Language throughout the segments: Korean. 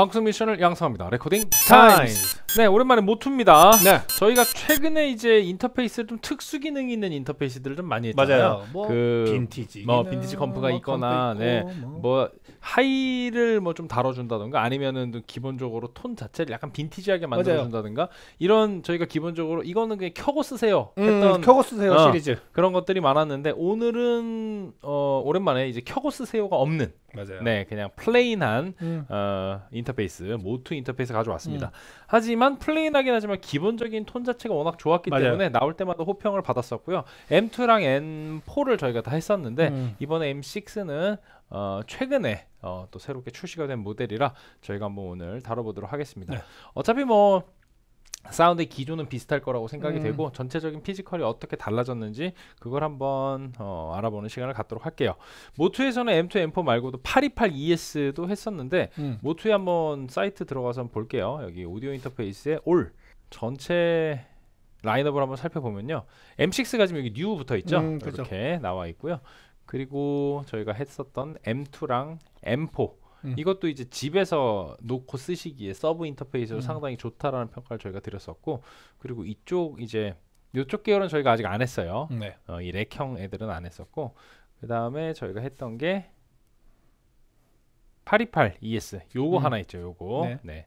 방송 미션을 양성합니다. 레코딩 타임스. 네, 오랜만에 모투입니다. 네. 저희가 최근에 이제 인터페이스 좀 특수 기능이 있는 인터페이스들을 좀 많이 했잖아요. 맞아요. 뭐그 빈티지, 뭐, 뭐 빈티지 컴프가 뭐 있거나, 네, 뭐, 뭐 하이를 뭐 좀 다뤄준다던가 아니면은 좀 기본적으로 톤 자체를 약간 빈티지하게 만들어준다던가 이런 저희가 기본적으로 이거는 그냥 켜고 쓰세요 음, 했던 음, 켜고 쓰세요 어, 시리즈 그런 것들이 많았는데 오늘은 어, 오랜만에 이제 켜고 쓰세요가 없는 맞아요. 네, 그냥 플레인한 음. 어, 인터페이스, 모투 인터페이스 가져왔습니다. 음. 하지만 플레인하긴 하지만 기본적인 톤 자체가 워낙 좋았기 맞아요. 때문에 나올 때마다 호평을 받았었고요. M2랑 M4를 저희가 다 했었는데 음. 이번에 M6는 어, 최근에 어, 또 새롭게 출시가 된 모델이라 저희가 한번 오늘 다뤄보도록 하겠습니다. 네. 어차피 뭐 사운드의 기조는 비슷할 거라고 생각이 음. 되고 전체적인 피지컬이 어떻게 달라졌는지 그걸 한번 어, 알아보는 시간을 갖도록 할게요. 모투에서는 M2, M4 말고도 828ES도 했었는데 음. 모투에 한번 사이트 들어가서 한번 볼게요. 여기 오디오 인터페이스에 올 전체 라인업을 한번 살펴보면요. M6가 지금 여기 뉴 붙어 있죠. 음, 그렇죠. 이렇게 나와 있고요. 그리고 저희가 했었던 M2랑 M4 음. 이것도 이제 집에서 놓고 쓰시기에 서브 인터페이스로 음. 상당히 좋다라는 평가를 저희가 드렸었고 그리고 이쪽 이제 이쪽 계열은 저희가 아직 안 했어요. 네. 어, 이 렉형 애들은 안 했었고 그 다음에 저희가 했던 게 828 ES 요거 음. 하나 있죠. 요거 네. 네.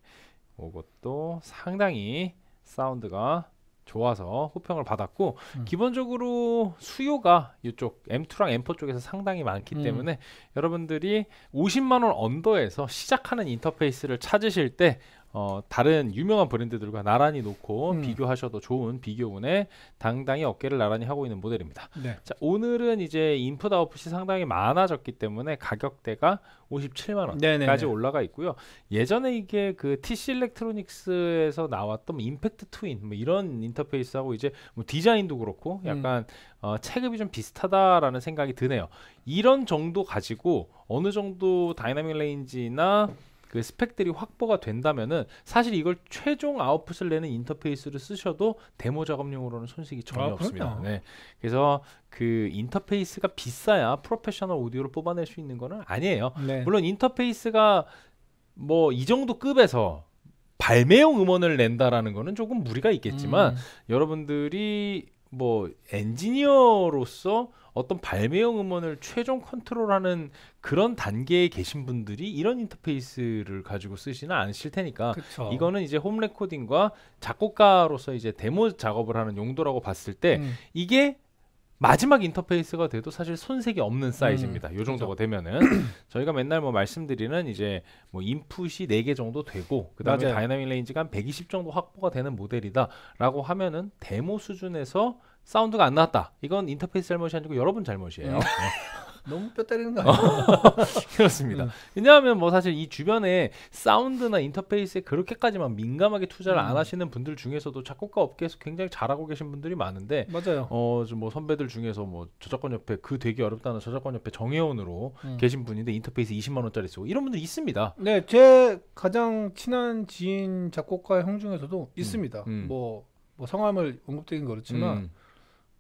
요것도 상당히 사운드가 좋아서 호평을 받았고 음. 기본적으로 수요가 이쪽 M2랑 M4 쪽에서 상당히 많기 음. 때문에 여러분들이 50만 원 언더에서 시작하는 인터페이스를 찾으실 때 어, 다른 유명한 브랜드들과 나란히 놓고 음. 비교하셔도 좋은 비교군에 당당히 어깨를 나란히 하고 있는 모델입니다. 네. 자, 오늘은 이제 인풋 아웃풋이 상당히 많아졌기 때문에 가격대가 57만 원까지 네, 네, 네. 올라가 있고요. 예전에 이게 그 TC 일렉트로닉스에서 나왔던 뭐 임팩트 트윈 뭐 이런 인터페이스하고 이제 뭐 디자인도 그렇고 음. 약간 음. 어, 체급이 좀 비슷하다라는 생각이 드네요. 이런 정도 가지고 어느 정도 다이나믹 레인지나 그 스펙들이 확보가 된다면은 사실 이걸 최종 아웃풋을 내는 인터페이스를 쓰셔도 데모 작업용으로는 손실이 전혀 아, 없습니다. 네. 그래서 그 인터페이스가 비싸야 프로페셔널 오디오를 뽑아낼 수 있는 거는 아니에요. 네. 물론 인터페이스가 뭐 이 정도 급에서 발매용 음원을 낸다라는 거는 조금 무리가 있겠지만 음. 여러분들이 뭐 엔지니어로서 어떤 발매형 음원을 최종 컨트롤하는 그런 단계에 계신 분들이 이런 인터페이스를 가지고 쓰시는 않으실 테니까 그쵸. 이거는 이제 홈 레코딩과 작곡가로서 이제 데모 작업을 하는 용도라고 봤을 때 음. 이게 마지막 인터페이스가 돼도 사실 손색이 없는 사이즈입니다. 음, 요 정도가 그렇죠. 되면은 저희가 맨날 뭐 말씀드리는 이제 뭐 인풋이 네 개 정도 되고 그다음에 맞아요. 다이나믹 레인지가 한120 정도 확보가 되는 모델이다라고 하면은 데모 수준에서 사운드가 안 나왔다. 이건 인터페이스 잘못이 아니고 여러분 잘못이에요. 음. 어. 너무 뼈 때리는 거 어. 아니에요? 그렇습니다. 음. 왜냐하면 뭐 사실 이 주변에 사운드나 인터페이스에 그렇게까지만 민감하게 투자를 음. 안 하시는 분들 중에서도 작곡가 업계에서 굉장히 잘하고 계신 분들이 많은데 맞아요. 어뭐 선배들 중에서 뭐 저작권 협회 그 되게 어렵다는 저작권 협회 정혜원으로 음. 계신 분인데 인터페이스 20만 원짜리 쓰고 이런 분들 있습니다. 네, 제 가장 친한 지인 작곡가 형 중에서도 음. 있습니다. 음. 뭐, 뭐 성함을 언급되긴 그렇지만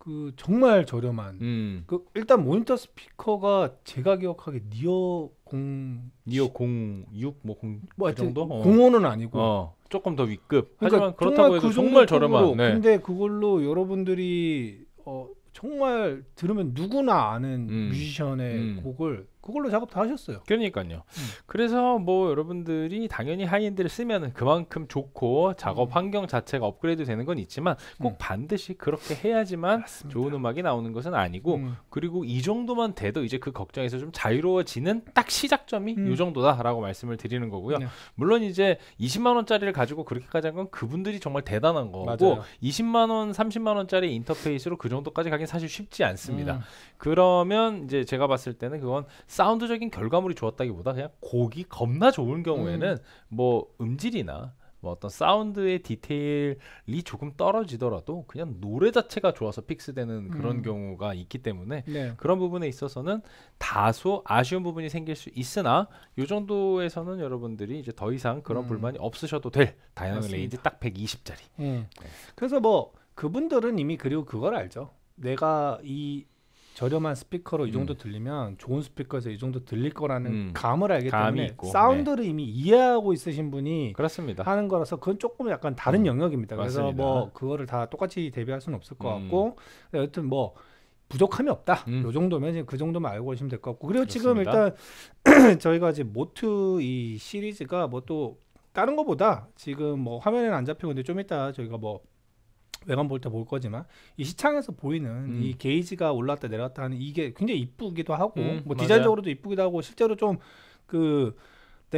그 정말 저렴한 음. 그 일단 모니터 스피커가 제가 기억하기에 니어 공 니어 공6 뭐공뭐 그 뭐그 정도 어. 공원은 아니고 어. 조금 더 위급 그러니까 하지만 그렇다고 해도 그 정말 저렴한 네. 근데 그걸로 여러분들이 어 정말 들으면 누구나 아는 음. 뮤지션의 음. 곡을 그걸로 작업 다 하셨어요. 그러니까요. 음. 그래서 뭐 여러분들이 당연히 하이엔드를 쓰면 그만큼 좋고 작업 음. 환경 자체가 업그레이드 되는 건 있지만 꼭 음. 반드시 그렇게 해야지만 맞습니다. 좋은 음악이 나오는 것은 아니고 음. 그리고 이 정도만 돼도 이제 그 걱정에서 좀 자유로워지는 딱 시작점이 이 음. 정도다라고 말씀을 드리는 거고요. 네. 물론 이제 20만 원짜리를 가지고 그렇게까지 한 건 그분들이 정말 대단한 거고 맞아요. 20만 원, 30만 원짜리 인터페이스로 그 정도까지 가긴 사실 쉽지 않습니다. 음. 그러면 이제 제가 봤을 때는 그건 사운드적인 결과물이 좋았다기보다 그냥 곡이 겁나 좋은 경우에는 음. 뭐 음질이나 뭐 어떤 사운드의 디테일이 조금 떨어지더라도 그냥 노래 자체가 좋아서 픽스되는 그런 음. 경우가 있기 때문에 네. 그런 부분에 있어서는 다소 아쉬운 부분이 생길 수 있으나 요 정도에서는 여러분들이 이제 더 이상 그런 음. 불만이 없으셔도 될 다이나믹 레이지 딱 120짜리. 예. 네. 그래서 뭐 그분들은 이미 그리고 그걸 알죠. 내가 이 저렴한 스피커로 이 정도 음. 들리면 좋은 스피커에서 이 정도 들릴 거라는 음. 감을 알기 때문에 있고. 사운드를 네. 이미 이해하고 있으신 분이 그렇습니다. 하는 거라서 그건 조금 약간 다른 음. 영역입니다. 그래서 맞습니다. 뭐 그거를 다 똑같이 대비할 수는 없을 것 같고 음. 여튼 뭐 부족함이 없다. 음. 요 정도면 그 정도만 알고 계시면 될 것 같고 그리고 그렇습니다. 지금 일단 저희가 이제 모트 이 시리즈가 뭐 또 다른 거보다 지금 뭐 화면에는 안 잡히고 근데 좀 이따 저희가 뭐 외관 볼 때 볼 거지만 이 시창에서 보이는 음. 이 게이지가 올랐다 내려갔다 하는 이게 굉장히 이쁘기도 하고 음, 뭐 디자인적으로도 이쁘기도 하고 실제로 좀 그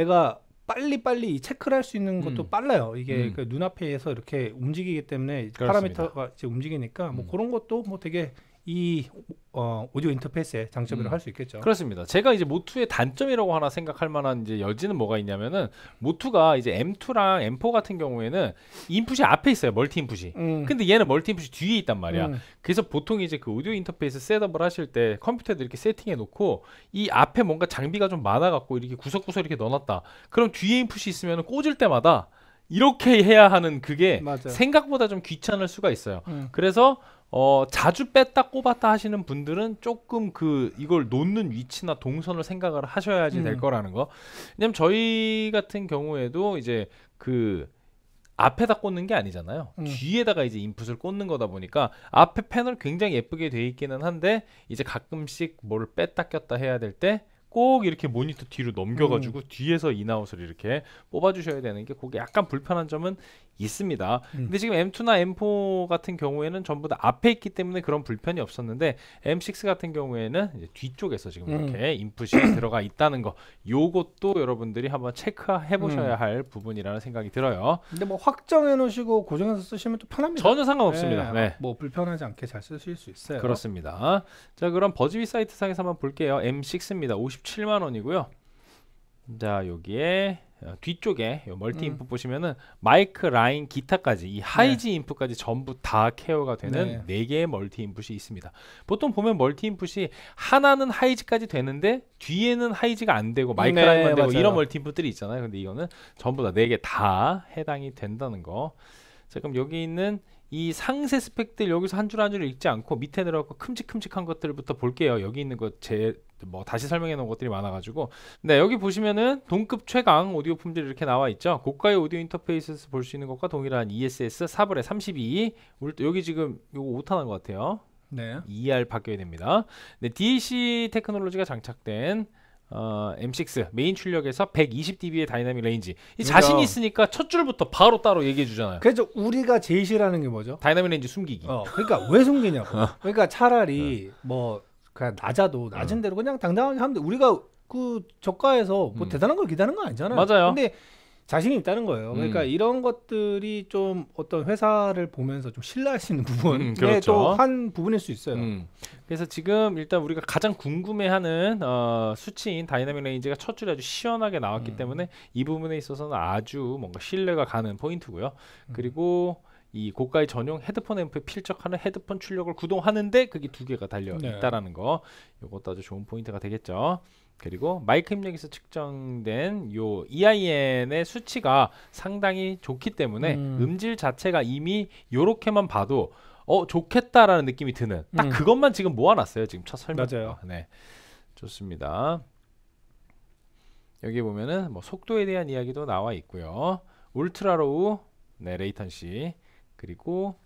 내가 빨리 빨리 체크를 할 수 있는 것도 음. 빨라요. 이게 음. 그 눈앞에서 이렇게 움직이기 때문에 그렇습니다. 파라미터가 이제 움직이니까 뭐 음. 그런 것도 뭐 되게 이 어, 오디오 인터페이스의 장점이라고 음. 할수 있겠죠. 그렇습니다. 제가 이제 모투의 단점이라고 하나 생각할 만한 이제 여지는 뭐가 있냐면은 모투가 이제 M2랑 M4 같은 경우에는 인풋이 앞에 있어요. 멀티 인풋이. 음. 근데 얘는 멀티 인풋이 뒤에 있단 말이야. 음. 그래서 보통 이제 그 오디오 인터페이스 셋업을 하실 때컴퓨터에 이렇게 세팅해 놓고 이 앞에 뭔가 장비가 좀 많아 갖고 이렇게 구석구석 이렇게 넣어 놨다. 그럼 뒤에 인풋이 있으면 꽂을 때마다 이렇게 해야 하는 그게 맞아요. 생각보다 좀 귀찮을 수가 있어요. 음. 그래서 어, 자주 뺐다 꼽았다 하시는 분들은 조금 그 이걸 놓는 위치나 동선을 생각을 하셔야지 될 음. 거라는 거. 왜냐면 저희 같은 경우에도 이제 그 앞에다 꽂는 게 아니잖아요. 음. 뒤에다가 이제 인풋을 꽂는 거다 보니까 앞에 패널 굉장히 예쁘게 돼 있기는 한데 이제 가끔씩 뭘 뺐다 꼈다 해야 될 때 꼭 이렇게 모니터 뒤로 넘겨가지고 음. 뒤에서 인아웃을 이렇게 뽑아주셔야 되는 게 그게 약간 불편한 점은 있습니다. 음. 근데 지금 M2나 M4 같은 경우에는 전부 다 앞에 있기 때문에 그런 불편이 없었는데 M6 같은 경우에는 뒤쪽에서 지금 음. 이렇게 인풋이 들어가 있다는 거 요것도 여러분들이 한번 체크해 보셔야 음. 할 부분이라는 생각이 들어요. 근데 뭐 확정해 놓으시고 고정해서 쓰시면 또 편합니다. 전혀 상관없습니다. 예, 네, 네. 뭐 불편하지 않게 잘 쓰실 수 있어요. 그렇습니다. 자, 그럼 버즈비 사이트상에서 한번 볼게요. M6입니다. 57만 원이고요. 자 여기에 어, 뒤쪽에 멀티 음. 인풋 보시면은 마이크, 라인, 기타까지 이 하이지 네. 인풋까지 전부 다 케어가 되는 네. 네 개의 멀티 인풋이 있습니다. 보통 보면 멀티 인풋이 하나는 하이지까지 되는데 뒤에는 하이지가 안 되고 마이크, 네, 라인만 되고 맞아요. 이런 멀티 인풋들이 있잖아요. 근데 이거는 전부 다 네 개다 네 해당이 된다는 거. 자 그럼 여기 있는 이 상세 스펙들 여기서 한 줄 한 줄을 읽지 않고 밑에 내려가고 큼직큼직한 것들부터 볼게요. 여기 있는 것 제 뭐 다시 설명해 놓은 것들이 많아가지고 네 여기 보시면은 동급 최강 오디오 품질이 이렇게 나와 있죠. 고가의 오디오 인터페이스에서 볼 수 있는 것과 동일한 ESS 4불에 32 여기 지금 요거 오타난 것 같아요. 네. ER 바뀌어야 됩니다. 네, DAC 테크놀로지가 장착된 어, M6 메인 출력에서 120dB의 다이나믹 레인지. 이 그러니까 자신 있으니까 첫 줄부터 바로 따로 얘기해 주잖아요. 그래서 우리가 제일 싫어하는 게 뭐죠? 다이나믹 레인지 숨기기. 어, 그러니까 왜 숨기냐고. 어. 그러니까 차라리 어. 뭐 그냥 낮아도 낮은 어. 대로 그냥 당당하게 하면 돼. 우리가 그 저가에서 뭐 음. 대단한 걸 기다리는 거 아니잖아요. 맞아요. 근데 자신이 있다는 거예요. 그러니까 음. 이런 것들이 좀 어떤 회사를 보면서 좀 신뢰할 수 있는 부분의 음, 그렇죠. 또한 부분일 수 있어요. 음. 그래서 지금 일단 우리가 가장 궁금해하는 어, 수치인 다이나믹 레인지가 첫 줄에 아주 시원하게 나왔기 음. 때문에 이 부분에 있어서는 아주 뭔가 신뢰가 가는 포인트고요. 음. 그리고 이 고가의 전용 헤드폰 앰프에 필적하는 헤드폰 출력을 구동하는데 그게 두 개가 달려 네. 있다라는 거. 이것도 아주 좋은 포인트가 되겠죠. 그리고 마이크 입력에서 측정된 요 EIN의 수치가 상당히 좋기 때문에 음. 질 자체가 이미 요렇게만 봐도 어 좋겠다라는 느낌이 드는 딱 음. 그것만 지금 모아놨어요 지금 첫 설명 맞아요 아, 네 좋습니다 여기 보면은 뭐 속도에 대한 이야기도 나와 있고요 울트라로우 네 레이턴시 그리고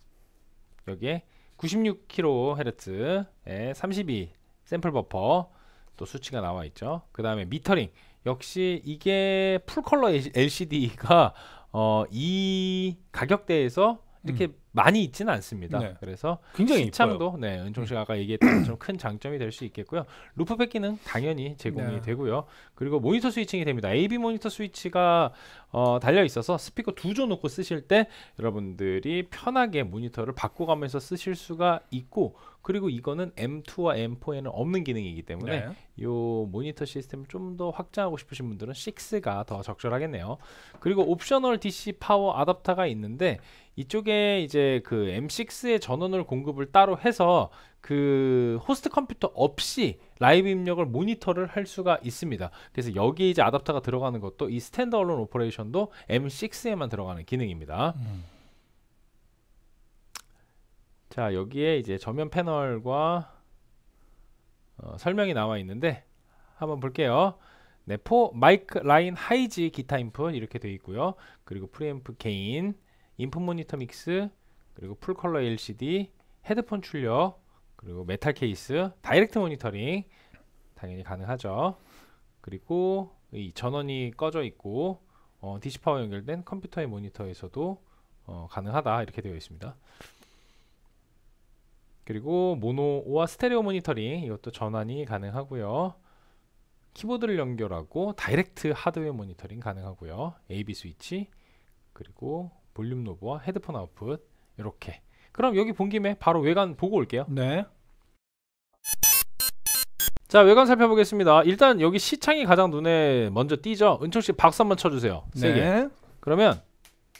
여기에 96kHz에 32 샘플 버퍼 또 수치가 나와 있죠. 그 다음에 미터링 역시 이게 풀 컬러 LCD가 어, 이 가격대에서 이렇게 음. 많이 있지는 않습니다. 네. 그래서 굉장히 시창도 네, 은총 음. 씨가 아까 얘기했던 좀 큰 장점이 될 수 있겠고요. 루프 패키는 당연히 제공이 네. 되고요. 그리고 모니터 스위칭이 됩니다. AB 모니터 스위치가 어, 달려 있어서 스피커 두 조 놓고 쓰실 때 여러분들이 편하게 모니터를 바꿔가면서 쓰실 수가 있고 그리고 이거는 M2와 M4에는 없는 기능이기 때문에 네. 요 모니터 시스템을 좀 더 확장하고 싶으신 분들은 6가 더 적절하겠네요. 그리고 옵셔널 DC 파워 아답터가 있는데 이쪽에 이제 이제 그 M6의 전원을 공급을 따로 해서 그 호스트 컴퓨터 없이 라이브 입력을 모니터를 할 수가 있습니다. 그래서 여기 이제 아답터가 들어가는 것도 이 스탠드얼론 오퍼레이션도 M6에만 들어가는 기능입니다. 음. 자 여기에 이제 전면 패널과 어, 설명이 나와 있는데 한번 볼게요. 네, 포 마이크 라인 하이지 기타 인풋 이렇게 되어 있고요. 그리고 프리앰프 게인, 인풋 모니터 믹스, 그리고 풀컬러 LCD, 헤드폰 출력, 그리고 메탈 케이스, 다이렉트 모니터링 당연히 가능하죠. 그리고 이 전원이 꺼져 있고 어, DC 파워 연결된 컴퓨터의 모니터에서도 어, 가능하다 이렇게 되어 있습니다. 그리고 모노와 스테레오 모니터링 이것도 전환이 가능하고요. 키보드를 연결하고 다이렉트 하드웨어 모니터링 가능하고요. AB 스위치 그리고 볼륨 노브와 헤드폰 아웃풋 이렇게 그럼 여기 본 김에 바로 외관 보고 올게요 네. 자 외관 살펴보겠습니다 일단 여기 시창이 가장 눈에 먼저 띄죠 은총씨 박수 한번 쳐주세요 세게 네. 그러면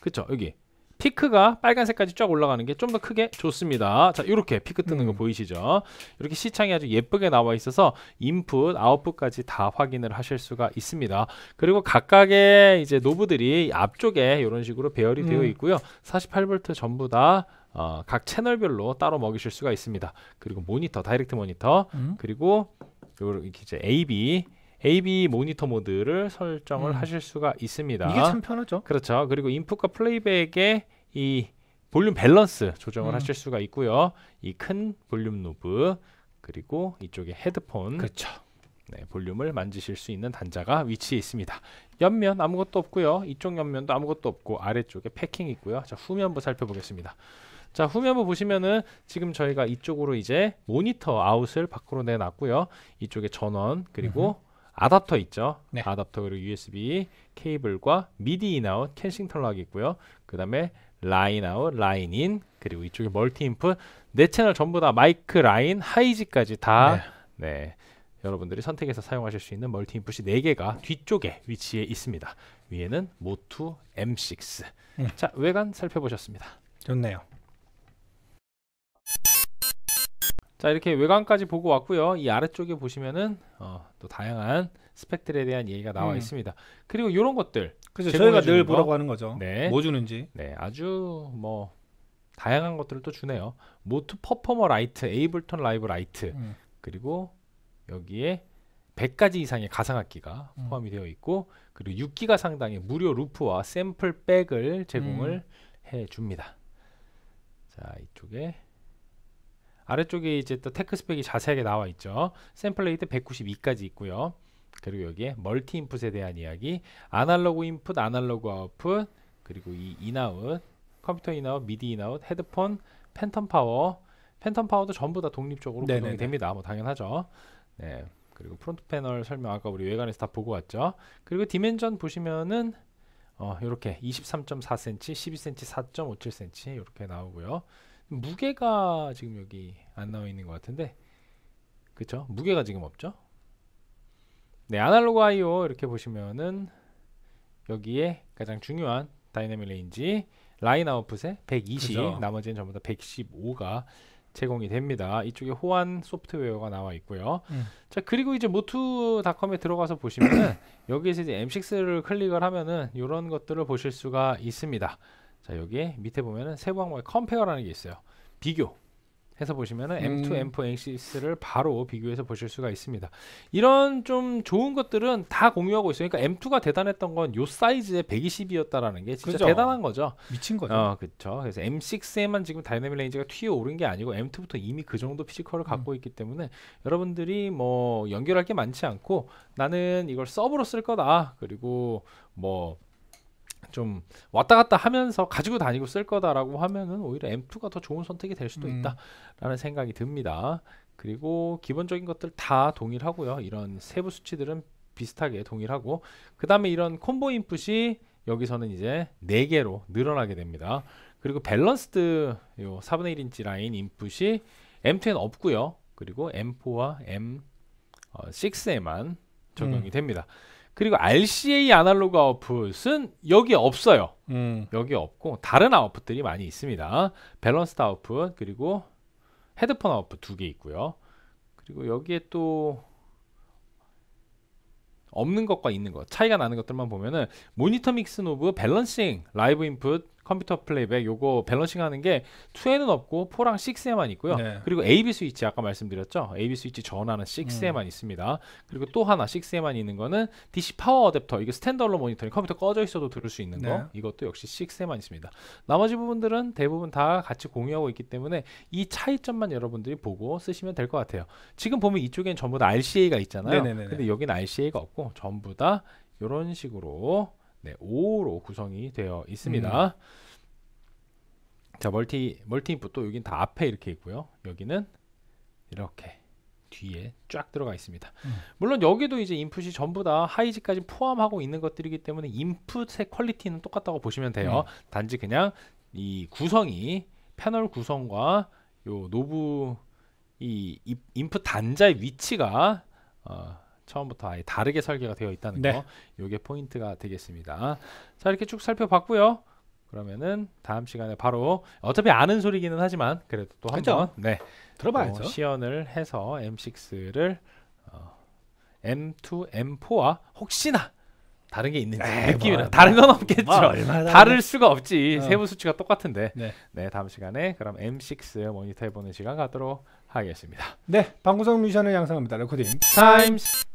그쵸 여기 피크가 빨간색까지 쫙 올라가는 게 좀 더 크게 좋습니다. 자, 이렇게 피크 뜨는 거 음. 보이시죠? 이렇게 시창이 아주 예쁘게 나와 있어서 인풋, 아웃풋까지 다 확인을 하실 수가 있습니다. 그리고 각각의 이제 노브들이 앞쪽에 이런 식으로 배열이 음. 되어 있고요. 48V 전부 다 어, 각 채널별로 따로 먹이실 수가 있습니다. 그리고 모니터, 다이렉트 모니터, 음. 그리고 이렇게 이제 AB AB 모니터 모드를 설정을 음. 하실 수가 있습니다. 이게 참 편하죠. 그렇죠. 그리고 인풋과 플레이백의 이 볼륨 밸런스 조정을 음. 하실 수가 있고요. 이 큰 볼륨 노브 그리고 이쪽에 헤드폰 그렇죠. 네, 볼륨을 만지실 수 있는 단자가 위치해 있습니다. 옆면 아무것도 없고요. 이쪽 옆면도 아무것도 없고 아래쪽에 패킹 있고요. 자, 후면부 살펴보겠습니다. 자, 후면부 보시면은 지금 저희가 이쪽으로 이제 모니터 아웃을 밖으로 내놨고요. 이쪽에 전원 그리고 으흠. 아답터 있죠. 네. 아답터 그리고 USB 케이블과 미디 인아웃 캔싱턴 락 있고요. 그다음에 라인 아웃, 라인 인 그리고 이쪽에 멀티 인풋 네 채널 전부 다 마이크 라인 하이지까지 다 네. 네. 여러분들이 선택해서 사용하실 수 있는 멀티 인풋이 4개가 뒤쪽에 위치해 있습니다. 위에는 모투 M6. 음. 자, 외관 살펴보셨습니다. 좋네요. 자 이렇게 외관까지 보고 왔고요. 이 아래쪽에 보시면은 어, 또 다양한 스펙들에 대한 얘기가 나와 음. 있습니다. 그리고 이런 것들 그렇죠. 저희가 늘 거. 보라고 하는 거죠. 네. 뭐 주는지. 네, 아주 뭐 다양한 것들을 또 주네요. 모트 퍼포머 라이트, 에이블턴 라이브 라이트, 음. 그리고 여기에 100가지 이상의 가상악기가 음. 포함이 되어 있고 그리고 6기가 상당의 무료 루프와 샘플 백을 제공을 음. 해 줍니다. 자 이쪽에 아래쪽에 이제 또 테크 스펙이 자세하게 나와 있죠. 샘플 레이트 192까지 있고요. 그리고 여기에 멀티 인풋에 대한 이야기, 아날로그 인풋, 아날로그 아웃풋, 그리고 이 인아웃, 컴퓨터 인아웃, 미디 인아웃, 헤드폰, 팬텀 파워, 팬텀 파워도 전부 다 독립적으로 네네네. 구동이 됩니다. 뭐 당연하죠. 네. 그리고 프론트 패널 설명 아까 우리 외관에서 다 보고 왔죠. 그리고 디멘전 보시면은 어, 이렇게 23.4cm, 12cm, 4.57cm 이렇게 나오고요. 무게가 지금 여기 안 나와 있는 것 같은데 그쵸? 무게가 지금 없죠? 네 아날로그 아이오 이렇게 보시면은 여기에 가장 중요한 다이내믹 레인지 라인 아웃풋에 120 그쵸? 나머지는 전부 다 115가 제공이 됩니다. 이쪽에 호환 소프트웨어가 나와 있고요. 음. 자 그리고 이제 모투닷컴에 들어가서 보시면은 여기에서 이제 M6를 클릭을 하면은 이런 것들을 보실 수가 있습니다. 자 여기에 밑에 보면은 세부 항목에 컴페어라는 게 있어요. 비교. 해서 보시면은 음. M2, M4, M6를 바로 비교해서 보실 수가 있습니다. 이런 좀 좋은 것들은 다 공유하고 있어요. 그러니까 M2가 대단했던 건 요사이즈에 120이었다라는 게 진짜 그죠. 대단한 거죠. 미친 거죠. 어, 그렇죠. 그래서 M6에만 지금 다이내믹 레인지가 튀어 오른 게 아니고 M2부터 이미 그 정도 피지컬을 음. 갖고 음. 있기 때문에 여러분들이 뭐 연결할 게 많지 않고 나는 이걸 서브로 쓸 거다. 그리고 뭐좀 왔다 갔다 하면서 가지고 다니고 쓸 거다라고 하면은 오히려 M2가 더 좋은 선택이 될 수도 음. 있다라는 생각이 듭니다. 그리고 기본적인 것들 다 동일하고요. 이런 세부 수치들은 비슷하게 동일하고 그 다음에 이런 콤보 인풋이 여기서는 이제 4개로 늘어나게 됩니다. 그리고 밸런스드 요 4분의 1인치 라인 인풋이 M2엔 없고요. 그리고 M4와 M6에만 어, 적용이 음. 됩니다. 그리고 RCA 아날로그 아웃풋은 여기 없어요. 음. 여기 없고 다른 아웃풋들이 많이 있습니다. 밸런스드 아웃풋 그리고 헤드폰 아웃풋 두 개 있고요. 그리고 여기에 또 없는 것과 있는 것 차이가 나는 것들만 보면은 모니터 믹스 노브 밸런싱 라이브 인풋 컴퓨터 플레이백 요거 밸런싱 하는 게 2에는 없고 4랑 6에만 있고요. 네. 그리고 AB 스위치 아까 말씀드렸죠. AB 스위치 전화는 6에만 음. 있습니다. 그리고 또 하나 6에만 있는 거는 DC 파워 어댑터. 이게 스탠더얼로 모니터링 컴퓨터 꺼져 있어도 들을 수 있는 거. 네. 이것도 역시 6에만 있습니다. 나머지 부분들은 대부분 다 같이 공유하고 있기 때문에 이 차이점만 여러분들이 보고 쓰시면 될 것 같아요. 지금 보면 이쪽엔 전부 다 RCA가 있잖아요. 네네네네. 네, 네, 네. 근데 여기는 RCA가 없고 전부 다 이런 식으로 네, 5로 구성이 되어 있습니다. 음. 자, 멀티 멀티 인풋도 여긴 다 앞에 이렇게 있고요. 여기는 이렇게 뒤에 쫙 들어가 있습니다. 음. 물론 여기도 이제 인풋이 전부 다 하이지까지 포함하고 있는 것들이기 때문에 인풋의 퀄리티는 똑같다고 보시면 돼요. 음. 단지 그냥 이 구성이 패널 구성과 요 노브 이 인풋 단자의 위치가 어, 처음부터 아예 다르게 설계가 되어 있다는 네. 거 요게 포인트가 되겠습니다 자 이렇게 쭉 살펴봤고요 그러면은 다음 시간에 바로 어차피 아는 소리기는 하지만 그래도 또 한번 네 들어봐야죠 어, 시연을 해서 M6를 어, M2, M4와 혹시나 다른 게 있는지 느낌이나 뭐, 다른 건 뭐 없겠죠. 뭐, 다를 수가 없지. 어. 세부 수치가 똑같은데. 네. 네. 다음 시간에 그럼 M6 모니터해 보는 시간 갖도록 하겠습니다. 네, 방구석 미션을 양성합니다. 레코딩 타임스.